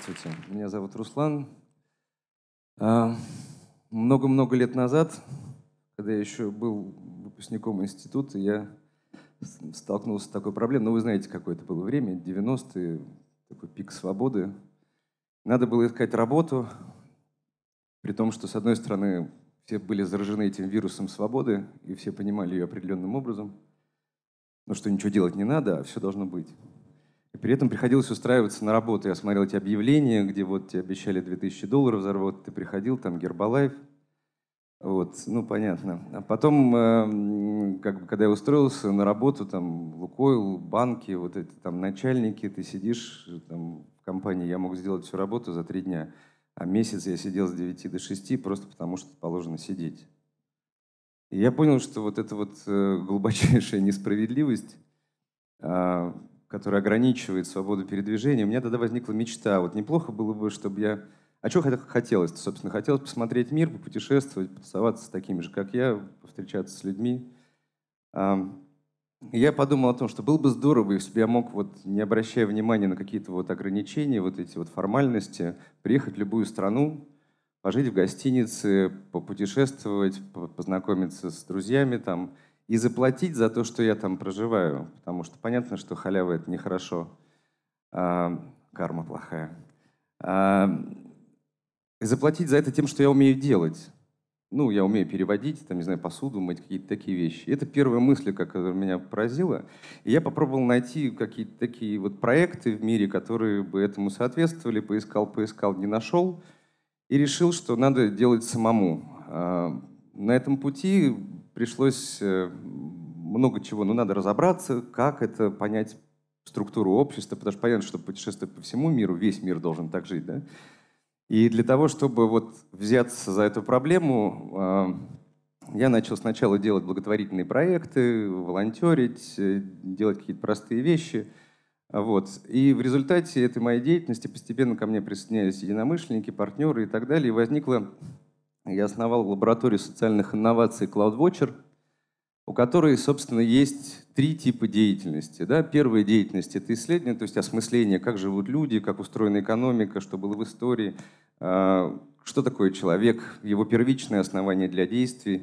Здравствуйте, меня зовут Руслан. А, много-много лет назад, когда я еще был выпускником института, я столкнулся с такой проблемой. Ну, вы знаете, какое это было время, 90-е, такой пик свободы. Надо было искать работу, при том, что, с одной стороны, все были заражены этим вирусом свободы, и все понимали ее определенным образом, Но ну, что ничего делать не надо, а все должно быть. И при этом приходилось устраиваться на работу. Я смотрел эти объявления, где вот тебе обещали 2000 долларов за работу, ты приходил, там Гербалайф. Вот, ну понятно. А потом, эм, как бы, когда я устроился на работу, там Лукойл, банки, вот эти там начальники, ты сидишь там, в компании, я мог сделать всю работу за три дня, а месяц я сидел с 9 до 6 просто потому, что положено сидеть. И я понял, что вот эта вот э, глубочайшая несправедливость а, который ограничивает свободу передвижения, у меня тогда возникла мечта. Вот неплохо было бы, чтобы я... А чего хотелось? собственно, хотелось посмотреть мир, попутешествовать, потусоваться с такими же, как я, встречаться с людьми. И я подумал о том, что было бы здорово, если бы я мог, вот, не обращая внимания на какие-то вот ограничения, вот эти вот формальности, приехать в любую страну, пожить в гостинице, попутешествовать, познакомиться с друзьями там, и заплатить за то, что я там проживаю, потому что понятно, что халява это нехорошо, а, карма плохая. А, и заплатить за это тем, что я умею делать. Ну, я умею переводить, там, не знаю, посуду мыть, какие-то такие вещи. Это первая мысль, которая меня поразила. И я попробовал найти какие-то такие вот проекты в мире, которые бы этому соответствовали. Поискал, поискал, не нашел. И решил, что надо делать самому. А, на этом пути пришлось э, много чего, ну, надо разобраться, как это понять структуру общества, потому что понятно, что путешествуя по всему миру, весь мир должен так жить, да? И для того, чтобы вот взяться за эту проблему, а, я начал сначала делать благотворительные проекты, волонтерить, э, делать какие-то простые вещи. Вот. И в результате этой моей деятельности постепенно ко мне присоединялись единомышленники, партнеры и так далее. И возникла я основал лабораторию социальных инноваций CloudWatcher, у которой, собственно, есть три типа деятельности. Да? Первая деятельность — это исследование, то есть осмысление, как живут люди, как устроена экономика, что было в истории, а, что такое человек, его первичные основания для действий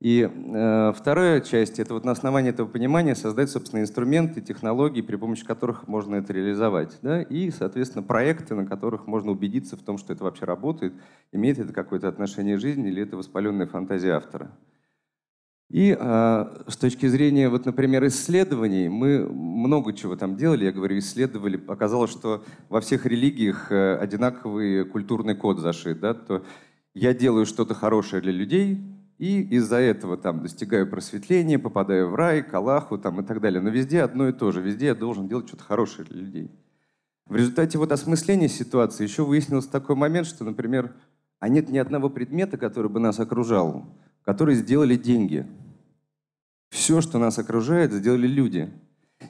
и э, вторая часть — это вот на основании этого понимания создать, собственно, инструменты, технологии, при помощи которых можно это реализовать. Да? И, соответственно, проекты, на которых можно убедиться в том, что это вообще работает, имеет это какое-то отношение к жизни или это воспаленная фантазия автора. И э, с точки зрения, вот, например, исследований, мы много чего там делали, я говорю, исследовали. Оказалось, что во всех религиях э, одинаковый культурный код зашит. Да? То я делаю что-то хорошее для людей — и из-за этого там достигаю просветления, попадаю в рай, к Аллаху там, и так далее. Но везде одно и то же, везде я должен делать что-то хорошее для людей. В результате вот осмысления ситуации еще выяснился такой момент, что, например, а нет ни одного предмета, который бы нас окружал, который сделали деньги. Все, что нас окружает, сделали люди.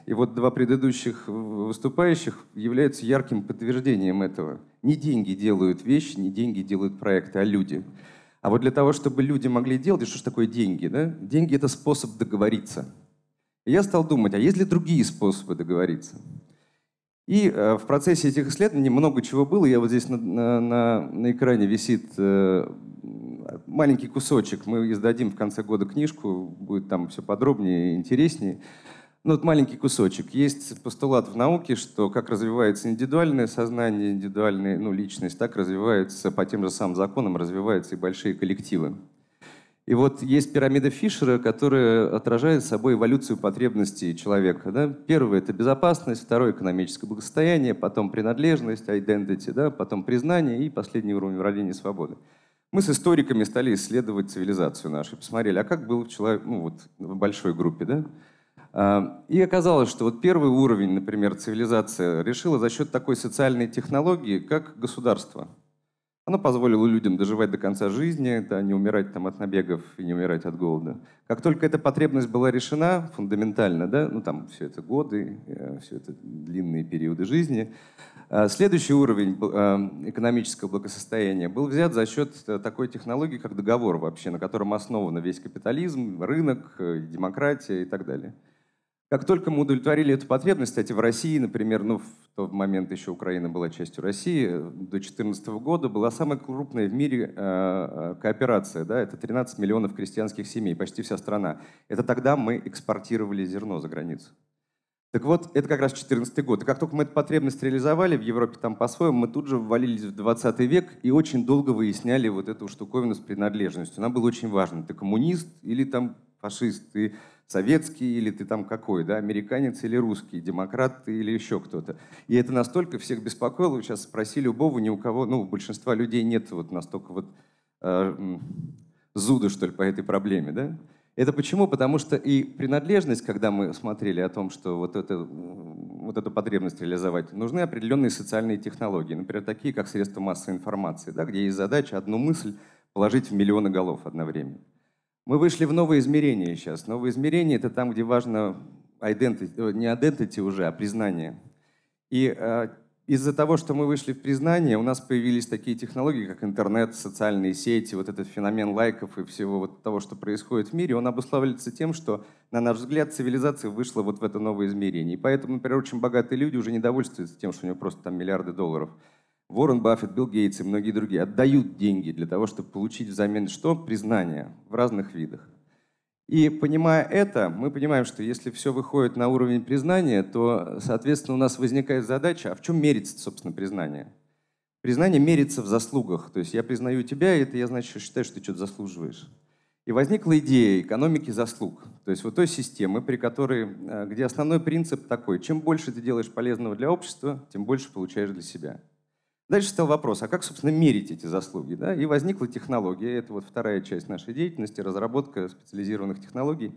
И вот два предыдущих выступающих являются ярким подтверждением этого. Не деньги делают вещи, не деньги делают проекты, а люди. А вот для того, чтобы люди могли делать, что же такое деньги? Да? Деньги – это способ договориться. И я стал думать, а есть ли другие способы договориться? И э, в процессе этих исследований много чего было. Я вот здесь на, на, на, на экране висит э, маленький кусочек. Мы издадим в конце года книжку, будет там все подробнее и интереснее. Ну, вот маленький кусочек. Есть постулат в науке, что как развивается индивидуальное сознание, индивидуальная ну, личность, так развивается по тем же самым законам, развиваются и большие коллективы. И вот есть пирамида Фишера, которая отражает собой эволюцию потребностей человека. Да? Первое – это безопасность, второе – экономическое благосостояние, потом принадлежность, identity, да? потом признание и последний уровень уровень свободы. Мы с историками стали исследовать цивилизацию нашу, посмотрели, а как было в, человек, ну, вот, в большой группе. Да? Эм, и оказалось, что вот первый уровень, например, цивилизация решила за счет такой социальной технологии, как государство. Оно позволило людям доживать до конца жизни, да, не умирать там от набегов и не умирать от голода. Как только эта потребность была решена фундаментально, да, ну там все это годы, э, все это длинные периоды жизни, э, следующий уровень эм, экономического благосостояния был взят за счет э, такой технологии, как договор вообще, на котором основан весь капитализм, рынок, демократия и так далее. Как только мы удовлетворили эту потребность, кстати, в России, например, ну, в тот момент еще Украина была частью России, до 2014 года была самая крупная в мире э, э кооперация, да, это 13 миллионов крестьянских семей, почти вся страна. Это тогда мы экспортировали зерно за границу. Так вот, это как раз 2014 год. И как только мы эту потребность реализовали в Европе там по-своему, мы тут же ввалились в 20 век и очень долго выясняли вот эту штуковину с принадлежностью. Нам было очень важно, ты коммунист или там фашист, ты советский или ты там какой, да, американец или русский, демократ ты или еще кто-то. И это настолько всех беспокоило, Вы сейчас спроси любого, ни у кого, ну, у большинства людей нет вот настолько вот э, зуда, что ли, по этой проблеме, да. Это почему? Потому что и принадлежность, когда мы смотрели о том, что вот, это, вот эту потребность реализовать, нужны определенные социальные технологии, например, такие, как средства массовой информации, да, где есть задача одну мысль положить в миллионы голов одновременно. Мы вышли в новое измерение сейчас. Новое измерение — это там, где важно identity, э, не identity уже, а признание. И э, из-за того, что мы вышли в признание, у нас появились такие технологии, как интернет, социальные сети, вот этот феномен лайков и всего вот того, что происходит в мире, он обуславливается тем, что, на наш взгляд, цивилизация вышла вот в это новое измерение. И поэтому, например, очень богатые люди уже недовольствуются тем, что у него просто там миллиарды долларов. Уоррен Баффет, Билл Гейтс и многие другие отдают деньги для того, чтобы получить взамен что? Признание в разных видах. И понимая это, мы понимаем, что если все выходит на уровень признания, то, соответственно, у нас возникает задача, а в чем мерится, собственно, признание? Признание мерится в заслугах. То есть я признаю тебя, и это я, значит, считаю, что ты что-то заслуживаешь. И возникла идея экономики заслуг, то есть вот той системы, при которой, э, где основной принцип такой, чем больше ты делаешь полезного для общества, тем больше получаешь для себя. Дальше стал вопрос, а как, собственно, мерить эти заслуги? Да? И возникла технология, это вот вторая часть нашей деятельности, разработка специализированных технологий,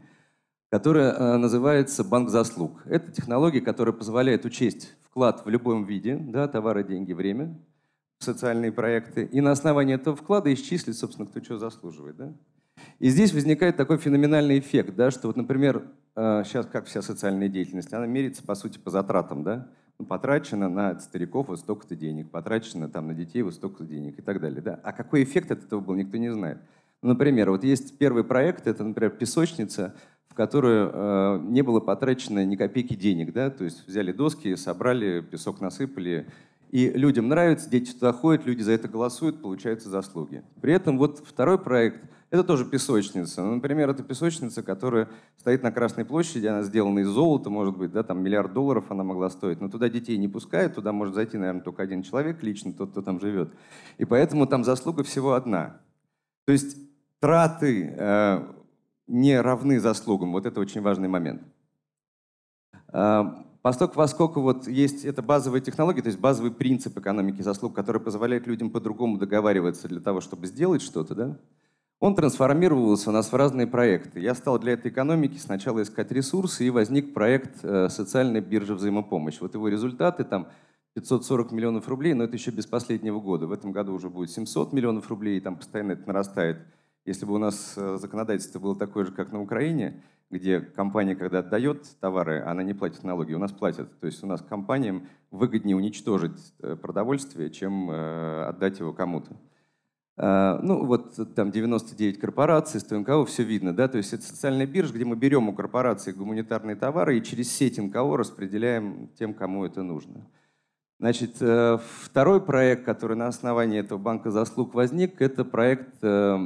которая э, называется банк заслуг. Это технология, которая позволяет учесть вклад в любом виде, да, товары, деньги, время, социальные проекты, и на основании этого вклада исчислить, собственно, кто чего заслуживает. Да? И здесь возникает такой феноменальный эффект, да, что вот, например, сейчас э, как вся социальная деятельность, она мерится, по сути, по затратам, да, ну, потрачено на стариков вот столько-то денег, потрачено там на детей вот столько-то денег и так далее. Да? А какой эффект от этого был, никто не знает. Ну, например, вот есть первый проект, это, например, песочница, в которую э, не было потрачено ни копейки денег, да, то есть взяли доски, собрали, песок насыпали, и людям нравится, дети туда ходят, люди за это голосуют, получаются заслуги. При этом вот второй проект это тоже песочница. Ну, например, это песочница, которая стоит на Красной площади, она сделана из золота, может быть, да, там миллиард долларов она могла стоить, но туда детей не пускают, туда может зайти, наверное, только один человек лично, тот, кто там живет. И поэтому там заслуга всего одна. То есть траты э, не равны заслугам. Вот это очень важный момент. Э, поскольку, поскольку вот есть эта базовая технология, то есть базовый принцип экономики заслуг, который позволяет людям по-другому договариваться для того, чтобы сделать что-то, да, он трансформировался у нас в разные проекты. Я стал для этой экономики сначала искать ресурсы, и возник проект э, социальной биржи взаимопомощи. Вот его результаты там 540 миллионов рублей, но это еще без последнего года. В этом году уже будет 700 миллионов рублей, и там постоянно это нарастает. Если бы у нас э, законодательство было такое же, как на Украине, где компания, когда отдает товары, она не платит налоги, у нас платят. То есть у нас компаниям выгоднее уничтожить э, продовольствие, чем отдать его кому-то. А, ну вот там 99 корпораций, 100 НКО, все видно, да, то есть это социальная биржа, где мы берем у корпораций гуманитарные товары и через сеть НКО распределяем тем, кому это нужно. Значит, э, второй проект, который на основании этого банка заслуг возник, это проект э,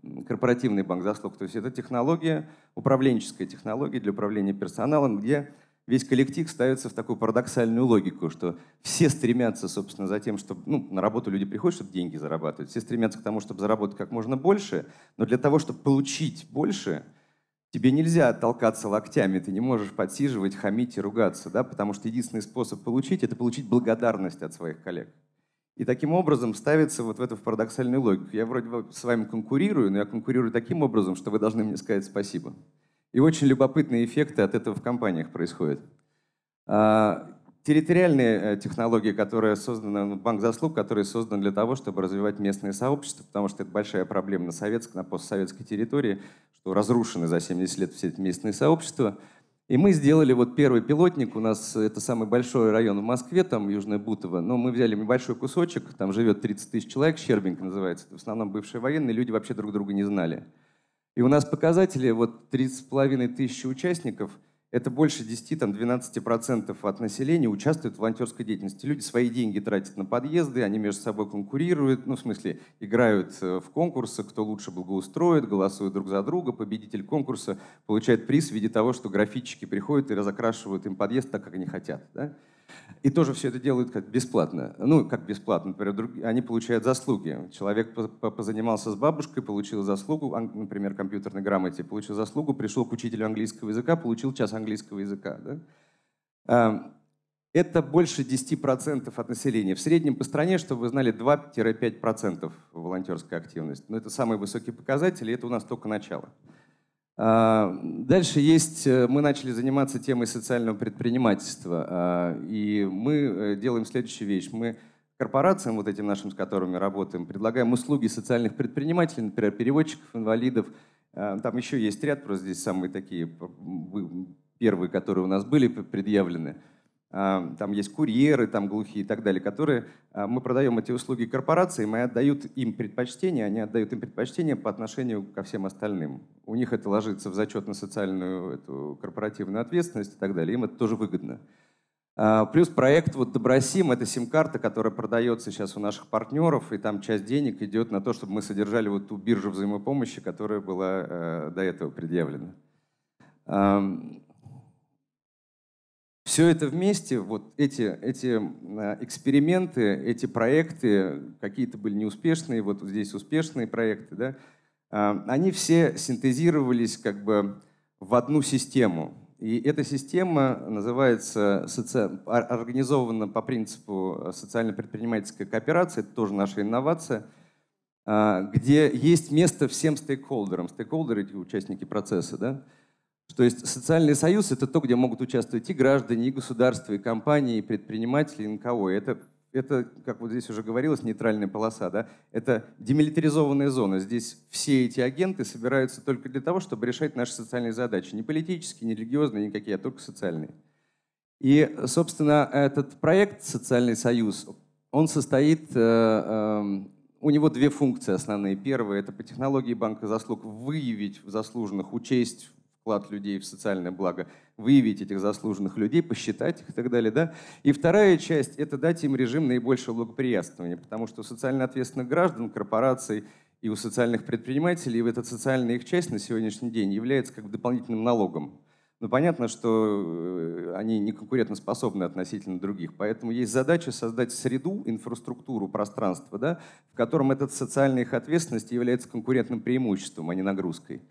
э, корпоративный банк заслуг. То есть это технология, управленческая технология для управления персоналом, где весь коллектив ставится в такую парадоксальную логику, что все стремятся, собственно, за тем, чтобы ну, на работу люди приходят, чтобы деньги зарабатывать, все стремятся к тому, чтобы заработать как можно больше, но для того, чтобы получить больше, тебе нельзя толкаться локтями, ты не можешь подсиживать, хамить и ругаться, да, потому что единственный способ получить — это получить благодарность от своих коллег. И таким образом ставится вот в эту парадоксальную логику. Я вроде бы с вами конкурирую, но я конкурирую таким образом, что вы должны мне сказать спасибо. И очень любопытные эффекты от этого в компаниях происходят. А, территориальные э, технологии, которые созданы, ну, банк заслуг, который создан для того, чтобы развивать местные сообщества, потому что это большая проблема на советской, на постсоветской территории, что разрушены за 70 лет все эти местные сообщества. И мы сделали вот первый пилотник, у нас э, это самый большой район в Москве, там Южная Бутово, но мы взяли небольшой кусочек, там живет 30 тысяч человек, Щербинг называется, это в основном бывшие военные, люди вообще друг друга не знали. И у нас показатели, вот 30,5 тысячи участников, это больше 10-12% от населения участвуют в волонтерской деятельности. Люди свои деньги тратят на подъезды, они между собой конкурируют, ну, в смысле, играют э, в конкурсы кто лучше благоустроит, голосуют друг за друга, победитель конкурса получает приз в виде того, что графичики приходят и разокрашивают им подъезд так, как они хотят. Да? И тоже все это делают как бесплатно. Ну, как бесплатно, например, они получают заслуги. Человек позанимался с бабушкой, получил заслугу, например, компьютерной грамоте, получил заслугу, пришел к учителю английского языка, получил час английского языка. Да? Эм, это больше 10% от населения. В среднем по стране, чтобы вы знали, 2-5% волонтерская активность. Но это самые высокие показатели, и это у нас только начало. А, дальше есть, э, мы начали заниматься темой социального предпринимательства, а, и мы э, делаем следующую вещь. Мы корпорациям, вот этим нашим, с которыми работаем, предлагаем услуги социальных предпринимателей, например, переводчиков, инвалидов. А, там еще есть ряд, просто здесь самые такие первые, которые у нас были предъявлены. А, там есть курьеры, там глухие и так далее, которые а, мы продаем эти услуги корпорациям и отдают им предпочтение, они отдают им предпочтение по отношению ко всем остальным. У них это ложится в зачет на социальную эту корпоративную ответственность и так далее, им это тоже выгодно. А, плюс проект вот Добросим, это сим-карта, которая продается сейчас у наших партнеров, и там часть денег идет на то, чтобы мы содержали вот ту биржу взаимопомощи, которая была э, до этого предъявлена. Все это вместе, вот эти, эти э, эксперименты, эти проекты, какие-то были неуспешные, вот здесь успешные проекты, да, а, они все синтезировались как бы в одну систему. И эта система называется соци... организована по принципу социально-предпринимательской кооперации, это тоже наша инновация, а, где есть место всем стейкхолдерам. Стейкхолдеры — эти участники процесса, да? То есть социальный союз – это то, где могут участвовать и граждане, и государства, и компании, и предприниматели, и НКО. Это, это, как вот здесь уже говорилось, нейтральная полоса. Да? Это демилитаризованная зона. Здесь все эти агенты собираются только для того, чтобы решать наши социальные задачи. Не политические, не религиозные, никакие, а только социальные. И, собственно, этот проект «Социальный союз», он состоит э, эм, у него две функции основные. Первая – это по технологии банка заслуг выявить заслуженных, учесть вклад людей в социальное благо, выявить этих заслуженных людей, посчитать их и так далее. Да? И вторая часть – это дать им режим наибольшего благоприятствования, потому что у социально ответственных граждан, корпораций и у социальных предпринимателей в этот социальная их часть на сегодняшний день является как бы дополнительным налогом. Но понятно, что э, они не конкурентоспособны относительно других. Поэтому есть задача создать среду, инфраструктуру, пространство, да, в котором эта социальная их ответственность является конкурентным преимуществом, а не нагрузкой.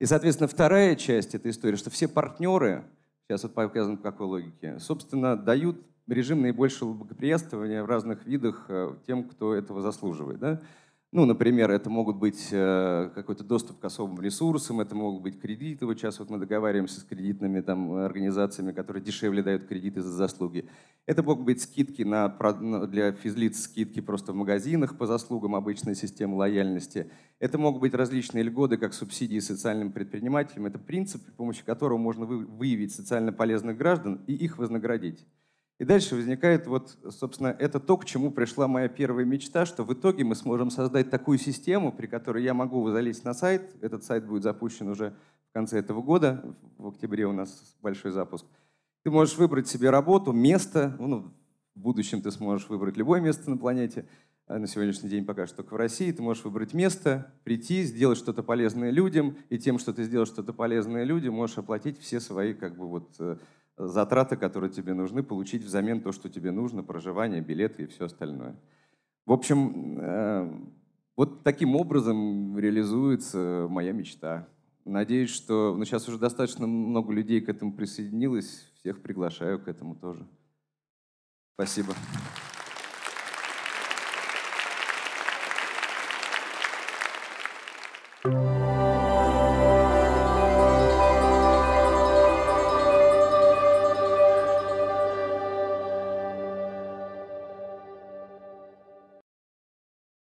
И, соответственно, вторая часть этой истории, что все партнеры, сейчас вот показано по какой логике, собственно, дают режим наибольшего благоприятствования в разных видах э, тем, кто этого заслуживает. Да? Ну, например, это могут быть э, какой-то доступ к особым ресурсам, это могут быть кредиты. Вот сейчас вот мы договариваемся с кредитными там, э, организациями, которые дешевле дают кредиты за заслуги. Это могут быть скидки на, для физлиц, скидки просто в магазинах по заслугам, обычной системы лояльности. Это могут быть различные льготы, как субсидии социальным предпринимателям. Это принцип, при помощи которого можно выявить социально полезных граждан и их вознаградить. И дальше возникает вот, собственно, это то, к чему пришла моя первая мечта, что в итоге мы сможем создать такую систему, при которой я могу залезть на сайт, этот сайт будет запущен уже в конце этого года, в октябре у нас большой запуск. Ты можешь выбрать себе работу, место, ну, ну в будущем ты сможешь выбрать любое место на планете, а на сегодняшний день пока что только в России, ты можешь выбрать место, прийти, сделать что-то полезное людям, и тем, что ты сделал что-то полезное людям, можешь оплатить все свои как бы вот э, затраты, которые тебе нужны, получить взамен то, что тебе нужно, проживание, билеты и все остальное. В общем, эм, вот таким образом реализуется моя мечта. Надеюсь, что ну, сейчас уже достаточно много людей к этому присоединилось. Всех приглашаю к этому тоже. Спасибо. thank you